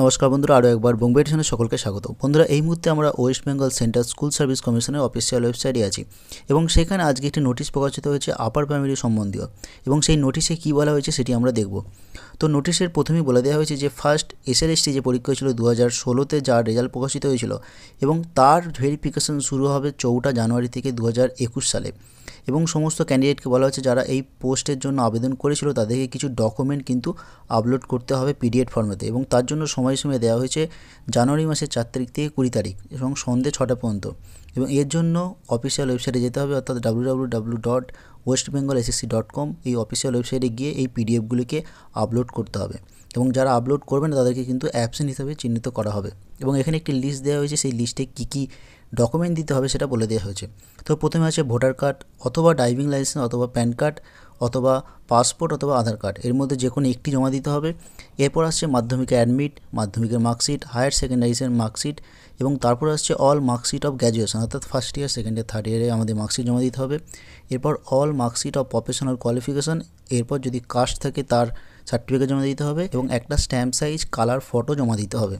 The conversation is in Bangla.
নমস্কার বন্ধুরা আরও একবার বোম্বে এডিশনে সকলকে স্বাগত বন্ধুরা এই মুহূর্তে আমরা West Bengal central school service কমিশনের অফিসিয়াল ওয়েবসাইটে আছি এবং সেখানে আজকে একটি নোটিশ প্রকাশিত হয়েছে আপার প্রাইমারি সম্বন্ধীয় এবং সেই নোটিশে কী বলা হয়েছে সেটি আমরা দেখব তো নোটিশের প্রথমেই বলে দেওয়া হয়েছে যে ফার্স্ট এসআরএসটি যে পরীক্ষা হয়েছিল দু হাজার ষোলোতে যার রেজাল্ট প্রকাশিত হয়েছিল এবং তার ভেরিফিকেশন শুরু হবে চৌঠা জানুয়ারি থেকে দু সালে এবং সমস্ত ক্যান্ডিডেটকে বলা হয়েছে যারা এই পোস্টের জন্য আবেদন করেছিল তাদেরকে কিছু ডকুমেন্ট কিন্তু আপলোড করতে হবে পিডিএফ ফর্মেতে এবং তার জন্য সময়সীমা দেওয়া হয়েছে জানুয়ারি মাসের চার তারিখ থেকে কুড়ি তারিখ এবং সন্ধ্যে ছটা পর্যন্ত এবং এর জন্য অফিসিয়াল ওয়েবসাইটে যেতে হবে অর্থাৎ W dot West Bengal SSC dot com এই অফিসিয়াল ওয়েবসাইটে গিয়ে এই পিডিএফগুলিকে আপলোড করতে হবে এবং যারা আপলোড করবেন তাদেরকে কিন্তু অ্যাপসেন্ট হিসাবে চিহ্নিত করা হবে এবং এখানে একটি লিস্ট দেওয়া হয়েছে সেই লিস্টে কী কী ডকুমেন্ট দিতে হবে সেটা বলে দেওয়া হয়েছে তো প্রথমে আছে ভোটার কার্ড অথবা ড্রাইভিং লাইসেন্স অথবা প্যান কার্ড অথবা পাসপোর্ট অথবা আধার কার্ড এর মধ্যে যে কোনো একটি জমা দিতে হবে এরপর আসছে মাধ্যমিকে অ্যাডমিট মাধ্যমিকের মার্কশিট হায়ার সেকেন্ডারিসের মার্কশিট এবং তারপর আসছে অল মার্কশিট অফ গ্র্যাজুয়েশন অর্থাৎ first year second year third ইয়ারে আমাদের মার্কশিট জমা দিতে হবে এরপর all marksheet of professional qualification এরপর যদি কাস্ট থাকে তার সার্টিফিকেট জমা দিতে হবে এবং একটা স্ট্যাম্প সাইজ কালার ফটো জমা দিতে হবে